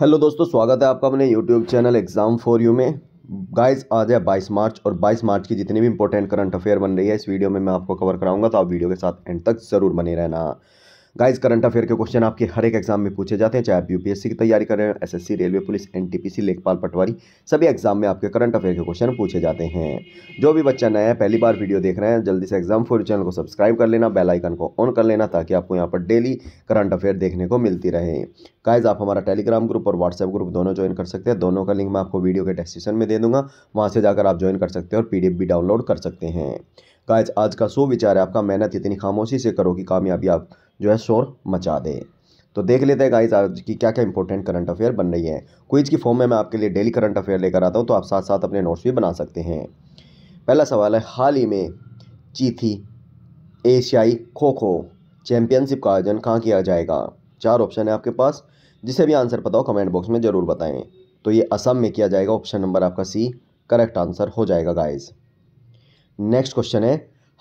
hello दोस्तों स्वागत है आपका अपने YouTube channel exam for you में गाइस आज है बाईस मार्च और 22 मार्च की जितनी भी इंपॉर्टेंट करंट अफेयर बन रही है इस वीडियो में मैं आपको कवर कराऊंगा तो आप वीडियो के साथ एंड तक ज़रूर बने रहना गाइस करंट अफेयर के क्वेश्चन आपके हर एक एग्जाम में पूछे जाते हैं चाहे आप यूपीएससी की तैयारी कर रहे हो एसएससी रेलवे पुलिस एनटीपीसी लेखपाल पटवारी सभी एग्जाम में आपके करंट अफेयर के क्वेश्चन पूछे जाते हैं जो भी बच्चा नया है पहली बार वीडियो देख रहे हैं जल्दी से एग्जाम फोर चैनल को सब्सक्राइब कर लेना बेलाइकन को ऑन कर लेना ताकि आपको यहाँ पर डेली करंट अफेयर देखने को मिलती रहे गाइज आप हमारा टेलीग्राम ग्रुप और व्हाट्सएप ग्रुप दोनों ज्वाइन कर सकते हैं दोनों का लिंक मैं आपको वीडियो के डिस्क्रिप्शन में दे दूंगा वहाँ से जाकर आप ज्वाइन कर सकते हैं और पी भी डाउनलोड कर सकते हैं गाइज आज का सो विचार है आपका मेहनत इतनी खामोशी से करो कि कामयाबी आप जो है शोर मचा दे तो देख लेते हैं गाइज आज की क्या क्या इंपॉर्टेंट करंट अफेयर बन रही है क्विज की फॉर्म में मैं आपके लिए डेली करंट अफेयर लेकर आता हूँ तो आप साथ साथ अपने नोट्स भी बना सकते हैं पहला सवाल है हाल ही में चीथी एशियाई खो खो चैम्पियनशिप का आयोजन कहाँ किया जाएगा चार ऑप्शन है आपके पास जिसे भी आंसर पता हो कमेंट बॉक्स में ज़रूर बताएं तो ये असम में किया जाएगा ऑप्शन नंबर आपका सी करेक्ट आंसर हो जाएगा गाइज नेक्स्ट क्वेश्चन है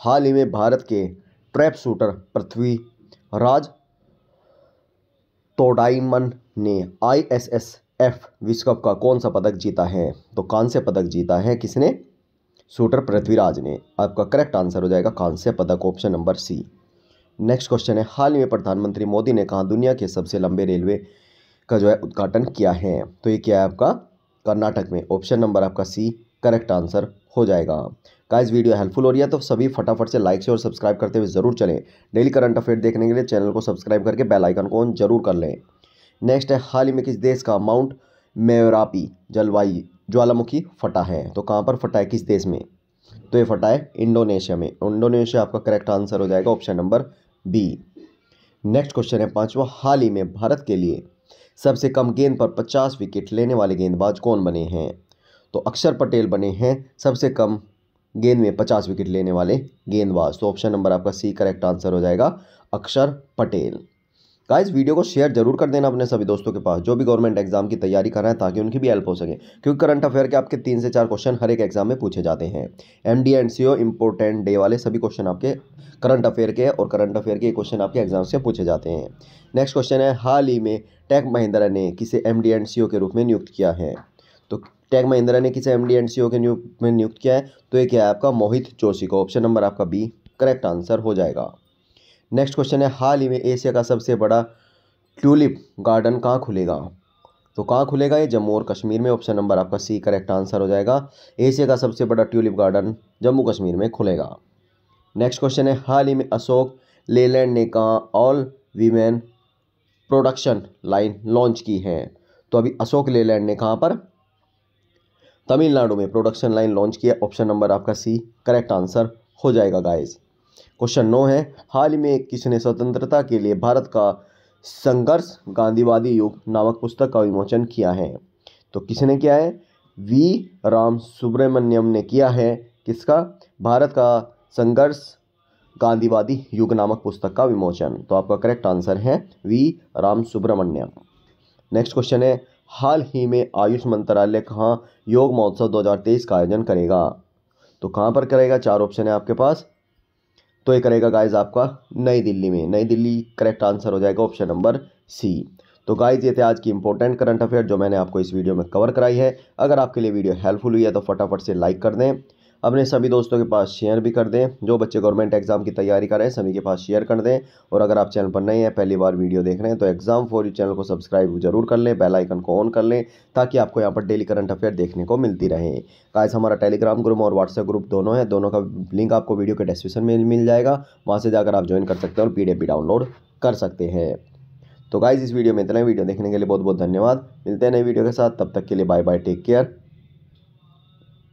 हाल ही में भारत के ट्रैप शूटर पृथ्वी राज तोडाइमन ने आई एस एस एफ विश्व कप का कौन सा पदक जीता है तो कांस्य पदक जीता है किसने शूटर पृथ्वीराज ने आपका करेक्ट आंसर हो जाएगा कांस्य पदक option number C next question है हाल ही में प्रधानमंत्री मोदी ने कहा दुनिया के सबसे लंबे रेलवे का जो है उद्घाटन किया है तो ये क्या है आपका कर्नाटक में ऑप्शन नंबर आपका सी करेक्ट आंसर हो जाएगा इस वीडियो हेल्पफुल हो रही है तो सभी फटाफट से लाइक से और सब्सक्राइब करते हुए जरूर चलें डेली करंट अफेयर देखने के लिए चैनल को सब्सक्राइब करके बेल आइकन को ऑन जरूर कर लें नेक्स्ट है हाल ही में किस देश का माउंट मेवरापी जलवायु ज्वालामुखी फटा है तो कहाँ पर फटा है किस देश में तो ये फटा है इंडोनेशिया में इंडोनेशिया आपका करेक्ट आंसर हो जाएगा option number B next question है पांचवा हाल ही में भारत के लिए सबसे कम गेंद पर 50 विकेट लेने वाले गेंदबाज कौन बने हैं तो अक्षर पटेल बने हैं सबसे कम गेंद में पचास विकेट लेने वाले गेंदबाज तो ऑप्शन नंबर आपका सी करेक्ट आंसर हो जाएगा अक्षर पटेल इस वीडियो को शेयर जरूर कर देना अपने सभी दोस्तों के पास जो भी गवर्नमेंट एग्जाम की तैयारी कर रहे हैं ताकि उनकी भी हेल्प हो सके क्योंकि करंट अफेयर के आपके तीन से चार क्वेश्चन हर एक एग्जाम में पूछे जाते हैं M D and C O important day वाले सभी क्वेश्चन आपके करंट अफेयर के और करंट अफेयर के क्वेश्चन आपके एग्जाम से पूछे जाते हैं नेक्स्ट क्वेश्चन है हाल ही में टेक महिंद्रा ने किसे M D and C O के रूप में नियुक्त किया है तो टैग महिंद्रा ने किसे एमडी एंड सीओ के नियुक्त में नियुक्त किया है तो ये क्या है आपका मोहित जोशी को ऑप्शन नंबर आपका बी करेक्ट आंसर हो जाएगा नेक्स्ट क्वेश्चन है हाल ही में एशिया का सबसे बड़ा ट्यूलिप गार्डन कहाँ खुलेगा तो कहाँ खुलेगा ये जम्मू और कश्मीर में ऑप्शन नंबर आपका सी करेक्ट आंसर हो जाएगा एशिया का सबसे बड़ा ट्यूलिप गार्डन जम्मू कश्मीर में खुलेगा नेक्स्ट क्वेश्चन है हाल ही में अशोक लेलैंड ने कहा all women production line launch की है तो अभी अशोक लेलैंड ने कहाँ पर तमिलनाडु में प्रोडक्शन लाइन लॉन्च किया ऑप्शन नंबर आपका सी करेक्ट आंसर हो जाएगा गाइस क्वेश्चन नौ है हाल ही में किसने स्वतंत्रता के लिए भारत का संघर्ष गांधीवादी युग नामक पुस्तक का विमोचन किया है तो किसने किया है वी राम सुब्रमण्यम ने किया है किसका भारत का संघर्ष गांधीवादी युग नामक पुस्तक का विमोचन तो आपका करेक्ट आंसर है V Ram Subramaniam next question है हाल ही में आयुष मंत्रालय कहाँ योग महोत्सव 2023 का आयोजन करेगा तो कहाँ पर करेगा चार ऑप्शन है आपके पास तो ये करेगा गाइज आपका नई दिल्ली में नई दिल्ली करेक्ट आंसर हो जाएगा ऑप्शन नंबर सी तो गाइज ये थे आज की इंपॉर्टेंट करंट अफेयर जो मैंने आपको इस वीडियो में कवर कराई है अगर आपके लिए वीडियो हेल्पफुल हुई है तो फटाफट से लाइक कर दें अपने सभी दोस्तों के पास शेयर भी कर दें जो बच्चे गवर्नमेंट एग्जाम की तैयारी कर रहे हैं सभी के पास शेयर कर दें और अगर आप चैनल पर नए हैं पहली बार वीडियो देख रहे हैं तो एग्जाम फॉर यू चैनल को सब्सक्राइब जरूर कर लें बेल आइकन को ऑन कर लें ताकि आपको यहाँ पर डेली करंट अफेयर देखने को मिलती रहे गाइस हमारा टेलीग्राम ग्रुप और व्हाट्सएप ग्रुप दोनों है दोनों का लिंक आपको वीडियो के डिस्क्रिप्शन में मिल जाएगा वहाँ से जाकर आप ज्वाइन कर सकते हैं और पी डाउनलोड कर सकते हैं तो गाइज इस वीडियो में इतना ही वीडियो देखने के लिए बहुत बहुत धन्यवाद मिलते हैं नए वीडियो के साथ तब तक के लिए बाय बाय टेक केयर